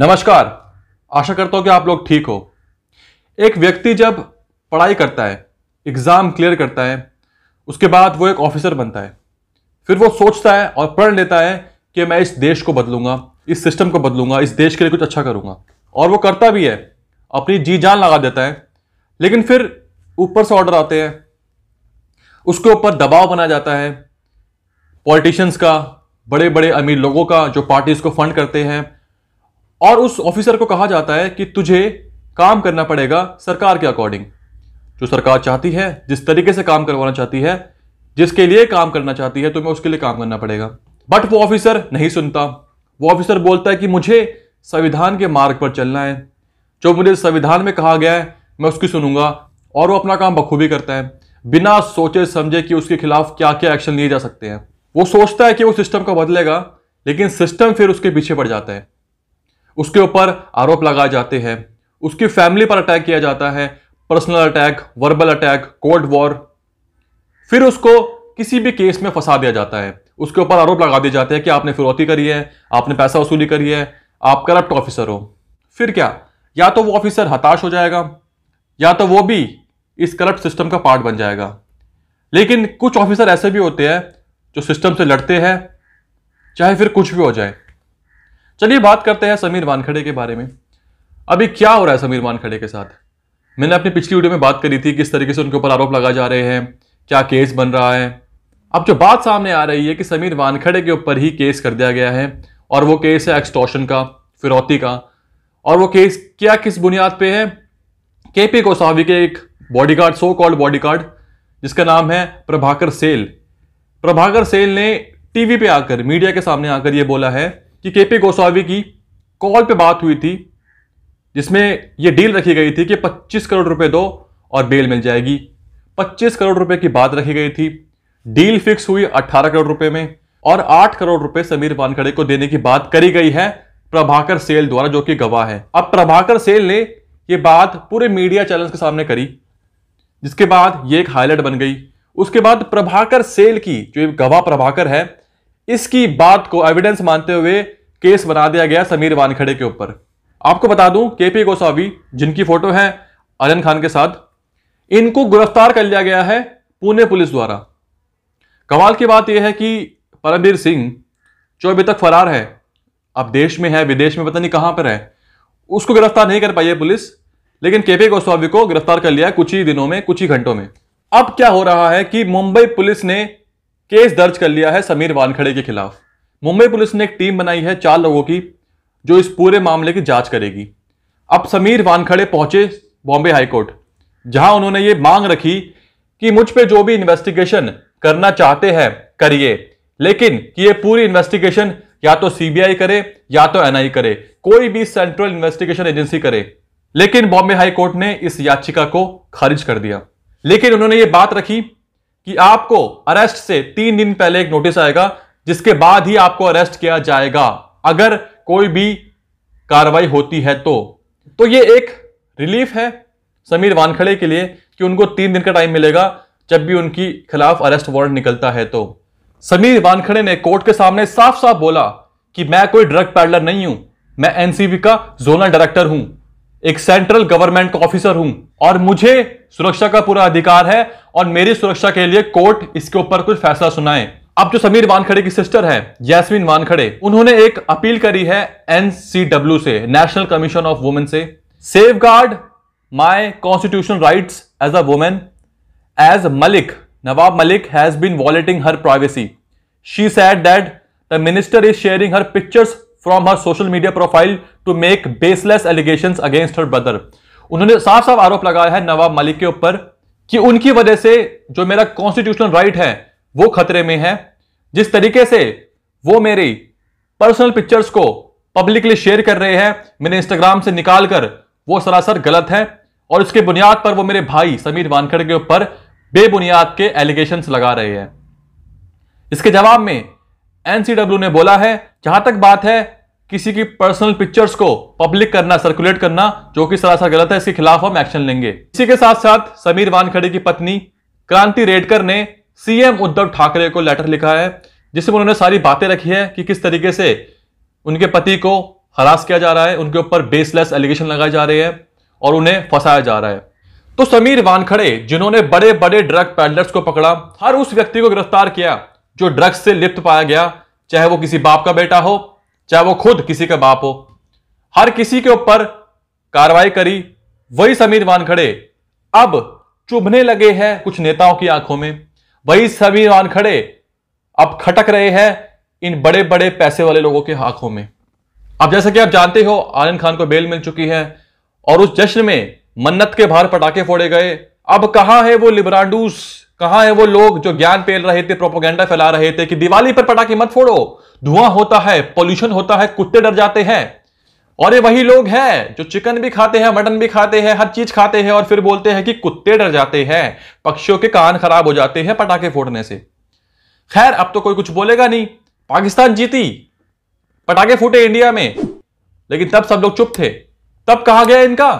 नमस्कार आशा करता हूँ कि आप लोग ठीक हो एक व्यक्ति जब पढ़ाई करता है एग्ज़ाम क्लियर करता है उसके बाद वो एक ऑफिसर बनता है फिर वो सोचता है और पढ़ लेता है कि मैं इस देश को बदलूंगा इस सिस्टम को बदलूंगा इस देश के लिए कुछ अच्छा करूंगा और वो करता भी है अपनी जी जान लगा देता है लेकिन फिर ऊपर से ऑर्डर आते हैं उसके ऊपर दबाव बनाया जाता है पॉलिटिशियंस का बड़े बड़े अमीर लोगों का जो पार्टीज़ को फंड करते हैं और उस ऑफिसर को कहा जाता है कि तुझे काम करना पड़ेगा सरकार के अकॉर्डिंग जो सरकार चाहती है जिस तरीके से काम करवाना चाहती है जिसके लिए काम करना चाहती है तुम्हें उसके लिए काम करना पड़ेगा बट वो ऑफिसर नहीं सुनता वो ऑफिसर बोलता है कि मुझे संविधान के मार्ग पर चलना है जो मुझे संविधान में कहा गया है मैं उसकी सुनूंगा और वो अपना काम बखूबी करता है बिना सोचे समझे कि उसके खिलाफ क्या क्या एक्शन लिए जा सकते हैं वो सोचता है कि वो सिस्टम को बदलेगा लेकिन सिस्टम फिर उसके पीछे पड़ जाता है उसके ऊपर आरोप लगाए जाते हैं उसकी फैमिली पर अटैक किया जाता है personal attack verbal attack court war फिर उसको किसी भी केस में फंसा दिया जाता है उसके ऊपर आरोप लगा दिए जाते हैं कि आपने फिरौती करी है आपने पैसा वसूली करी है आप करप्ट ऑफिसर हो फिर क्या या तो वो ऑफिसर हताश हो जाएगा या तो वो भी इस करप्ट सिस्टम का पार्ट बन जाएगा लेकिन कुछ ऑफिसर ऐसे भी होते हैं जो सिस्टम से लड़ते हैं चाहे फिर कुछ भी हो जाए चलिए बात करते हैं समीर वानखड़े के बारे में अभी क्या हो रहा है समीर वानखड़े के साथ मैंने अपनी पिछली वीडियो में बात करी थी किस तरीके से उनके ऊपर आरोप लगाए जा रहे हैं क्या केस बन रहा है अब जो बात सामने आ रही है कि समीर वानखड़े के ऊपर ही केस कर दिया गया है और वो केस है एक्सटॉशन का फिरौती का और वो केस क्या किस बुनियाद पे है के पी गोसावी के एक बॉडीगार्ड सो कॉल्ड बॉडीगार्ड जिसका नाम है प्रभाकर सेल प्रभाकर सेल ने टीवी पे आकर मीडिया के सामने आकर ये बोला है कि के पी गोस्वामी की कॉल पे बात हुई थी जिसमें यह डील रखी गई थी कि 25 करोड़ रुपए दो और बेल मिल जाएगी 25 करोड़ रुपए की बात रखी गई थी डील फिक्स हुई 18 करोड़ रुपए में और 8 करोड़ रुपए समीर वानखड़े को देने की बात करी गई है प्रभाकर सेल द्वारा जो कि गवाह है अब प्रभाकर सेल ने यह बात पूरे मीडिया चैनल के सामने करी जिसके बाद ये एक हाईलाइट बन गई उसके बाद प्रभाकर सेल की जो गवाह प्रभाकर है इसकी बात को एविडेंस मानते हुए केस बना दिया गया समीर वानखड़े के ऊपर आपको बता दूं केपी गोसावी जिनकी फोटो है अरन खान के साथ इनको गिरफ्तार कर लिया गया है पुणे पुलिस द्वारा कमाल की बात यह है कि परमवीर सिंह जो अभी तक फरार है अब देश में है विदेश में पता नहीं कहां पर है उसको गिरफ्तार नहीं कर पाई है पुलिस लेकिन केपी गोस्वामी को गिरफ्तार कर लिया कुछ ही दिनों में कुछ ही घंटों में अब क्या हो रहा है कि मुंबई पुलिस ने केस दर्ज कर लिया है समीर वानखड़े के खिलाफ मुंबई पुलिस ने एक टीम बनाई है चार लोगों की जो इस पूरे मामले की जांच करेगी अब समीर वानखड़े पहुंचे बॉम्बे हाईकोर्ट जहां उन्होंने ये मांग रखी कि मुझ पे जो भी इन्वेस्टिगेशन करना चाहते हैं करिए लेकिन कि ये पूरी इन्वेस्टिगेशन या तो सीबीआई करे या तो एनआई करे कोई भी सेंट्रल इन्वेस्टिगेशन एजेंसी करे लेकिन बॉम्बे हाई कोर्ट ने इस याचिका को खारिज कर दिया लेकिन उन्होंने ये बात रखी कि आपको अरेस्ट से तीन दिन पहले एक नोटिस आएगा जिसके बाद ही आपको अरेस्ट किया जाएगा अगर कोई भी कार्रवाई होती है तो तो ये एक रिलीफ है समीर वानखड़े के लिए कि उनको तीन दिन का टाइम मिलेगा जब भी उनकी खिलाफ अरेस्ट वारंट निकलता है तो समीर वानखड़े ने कोर्ट के सामने साफ साफ बोला कि मैं कोई ड्रग पैडलर नहीं हूं मैं एनसीबी का जोनल डायरेक्टर हूं एक सेंट्रल गवर्नमेंट का ऑफिसर हूं और मुझे सुरक्षा का पूरा अधिकार है और मेरी सुरक्षा के लिए कोर्ट इसके ऊपर कुछ फैसला सुनाए अब जो समीर वानखड़े की सिस्टर हैं यास्मीन वानखड़े उन्होंने एक अपील करी है एनसीडब्ल्यू से नेशनल कमीशन ऑफ वुमेन से safeguard my constitutional right as a women as Malik Nawab Malik has been violating her privacy she said that the minister is sharing her pictures from her social media profile to make baseless allegation against her brother उन्होंने साफ साफ आरोप लगाया है नवाब मलिक के ऊपर कि उनकी वजह से जो मेरा कॉन्स्टिट्यूशनल राइट है वो खतरे में है जिस तरीके से वो मेरी पर्सनल पिक्चर्स को पब्लिकली शेयर कर रहे हैं मैंने इंस्टाग्राम से निकाल कर वो सरासर गलत है और इसके बुनियाद पर वो मेरे भाई समीर वानखड़ के ऊपर बेबुनियाद के एलिगेशन लगा रहे हैं इसके जवाब में एनसीडब्ल्यू ने बोला है जहां तक बात है किसी की पर्सनल पिक्चर्स को पब्लिक करना सर्कुलेट करना जो कि सरासर गलत है इसके खिलाफ हम एक्शन लेंगे इसी के साथ साथ समीर वानखड़े की पत्नी क्रांति रेडकर ने सीएम उद्धव ठाकरे को लेटर लिखा है जिसमें उन्होंने सारी बातें रखी है कि किस तरीके से उनके पति को हरास किया जा रहा है उनके ऊपर बेसलेस एलिगेशन लगाए जा रहे हैं और उन्हें फंसाया जा रहा है तो समीर वानखड़े जिन्होंने बड़े बड़े ड्रग पैडलर्स को पकड़ा हर उस व्यक्ति को गिरफ्तार किया जो ड्रग्स से लिप्त पाया गया चाहे वो किसी बाप का बेटा हो चाहे वो खुद किसी का बाप हो हर किसी के ऊपर कार्रवाई करी वही समीर वानखड़े अब चुभने लगे हैं कुछ नेताओं की आंखों में वही सभी वाहन खड़े अब खटक रहे हैं इन बड़े बड़े पैसे वाले लोगों के आंखों में अब जैसा कि आप जानते हो आनंद खान को बेल मिल चुकी है और उस जश्न में मन्नत के बाहर पटाखे फोड़े गए अब कहां है वो लिबरांडूस कहां है वो लोग जो ज्ञान पेल रहे थे प्रोपोगेंडा फैला रहे थे कि दिवाली पर पटाखे मत फोड़ो धुआं होता है पोल्यूशन होता है कुत्ते डर जाते हैं और ये वही लोग हैं जो चिकन भी खाते हैं मटन भी खाते हैं हर चीज खाते हैं और फिर बोलते हैं कि कुत्ते डर जाते हैं पक्षियों के कान खराब हो जाते हैं पटाखे फोड़ने से खैर अब तो कोई कुछ बोलेगा नहीं पाकिस्तान जीती पटाखे फूटे इंडिया में लेकिन तब सब लोग चुप थे तब कहा गया इनका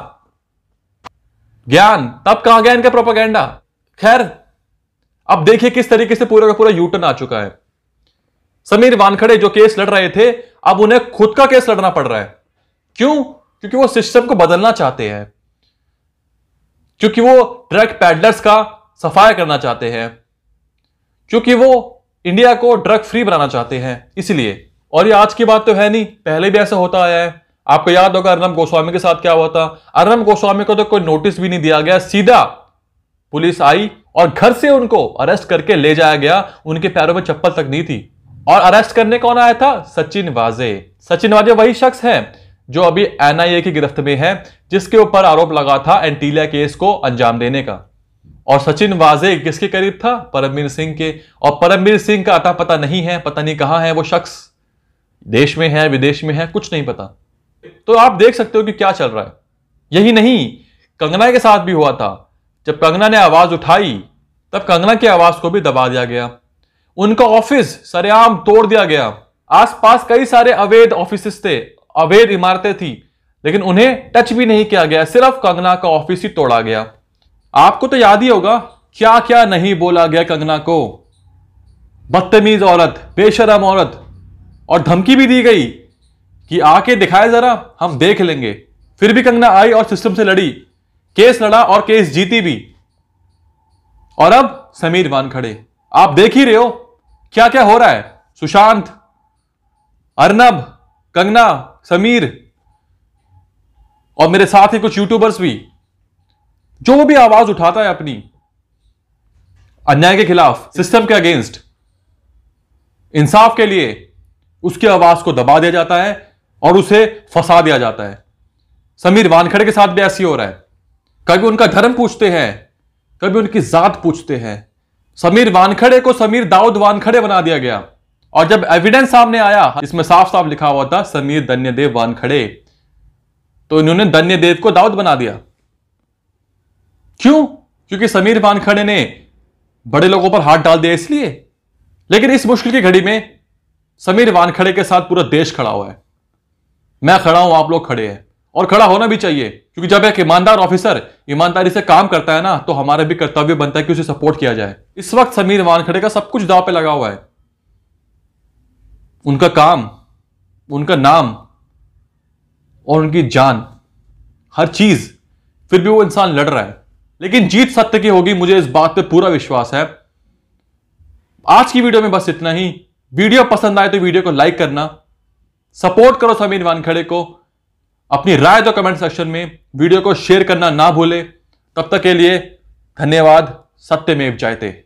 ज्ञान तब कहा गया इनका प्रोपागेंडा खैर अब देखिए किस तरीके से पूरा का पूरा यूटर्न आ चुका है समीर वानखड़े जो केस लड़ रहे थे अब उन्हें खुद का केस लड़ना पड़ रहा है क्यों क्योंकि वो सिस्टम को बदलना चाहते हैं क्योंकि वो ड्रग पैडलर्स का सफाया करना चाहते हैं क्योंकि वो इंडिया को ड्रग फ्री बनाना चाहते हैं इसलिए और ये आज की बात तो है नहीं पहले भी ऐसा होता आया है आपको याद होगा अर्नब गोस्वामी के साथ क्या हुआ था अर्नब गोस्वामी को तो कोई नोटिस भी नहीं दिया गया सीधा पुलिस आई और घर से उनको अरेस्ट करके ले जाया गया उनके पैरों में चप्पल तक नहीं थी और अरेस्ट करने कौन आया था सचिन वाजे सचिन वाजे वही शख्स हैं जो अभी एनआईए की गिरफ्त में है जिसके ऊपर आरोप लगा था एंटीलिया केस को अंजाम देने का और सचिन वाजे किसके करीब था परमवीर सिंह के और परमवीर सिंह का अता पता नहीं है पता नहीं कहां है वो शख्स देश में है विदेश में है कुछ नहीं पता तो आप देख सकते हो कि क्या चल रहा है यही नहीं कंगना के साथ भी हुआ था जब कंगना ने आवाज उठाई तब कंगना की आवाज को भी दबा दिया गया उनका ऑफिस सरेआम तोड़ दिया गया आसपास कई सारे अवैध ऑफिस थे अवैध इमारतें थी लेकिन उन्हें टच भी नहीं किया गया सिर्फ कंगना का ऑफिस ही तोड़ा गया आपको तो याद ही होगा क्या क्या नहीं बोला गया कंगना को बदतमीज औरत बेशरम औरत और धमकी भी दी गई कि आके दिखाए जरा हम देख लेंगे फिर भी कंगना आई और सिस्टम से लड़ी केस लड़ा और केस जीती भी और अब समीर खड़े आप देख ही रहे हो क्या क्या हो रहा है सुशांत अर्नब कंगना समीर और मेरे साथ ही कुछ यूट्यूबर्स भी जो भी आवाज उठाता है अपनी अन्याय के खिलाफ सिस्टम के अगेंस्ट इंसाफ के लिए उसकी आवाज को दबा दिया जाता है और उसे फंसा दिया जाता है समीर वानखड़े के साथ भी ऐसी हो रहा है कभी उनका धर्म पूछते हैं कभी उनकी जात पूछते हैं समीर वानखड़े को समीर दाऊद वानखड़े बना दिया गया और जब एविडेंस सामने आया इसमें साफ साफ लिखा हुआ था समीर धन्यदेव वानखड़े तो इन्होंने धन्यदेव को दाऊद बना दिया क्यों क्योंकि समीर वानखड़े ने बड़े लोगों पर हाथ डाल दिया इसलिए लेकिन इस मुश्किल की घड़ी में समीर वानखड़े के साथ पूरा देश खड़ा हुआ है मैं खड़ा हूं आप लोग खड़े हैं और खड़ा होना भी चाहिए क्योंकि जब एक ईमानदार ऑफिसर ईमानदारी से काम करता है ना तो हमारा भी कर्तव्य बनता है कि उसे सपोर्ट किया जाए इस वक्त समीर वानखड़े का सब कुछ दाव पे लगा हुआ है उनका काम उनका नाम और उनकी जान हर चीज फिर भी वो इंसान लड़ रहा है लेकिन जीत सत्य की होगी मुझे इस बात पे पूरा विश्वास है आज की वीडियो में बस इतना ही वीडियो पसंद आए तो वीडियो को लाइक करना सपोर्ट करो समीर वानखेड़े को अपनी राय दो कमेंट सेक्शन में वीडियो को शेयर करना ना भूले तब तक के लिए धन्यवाद सत्य में जयते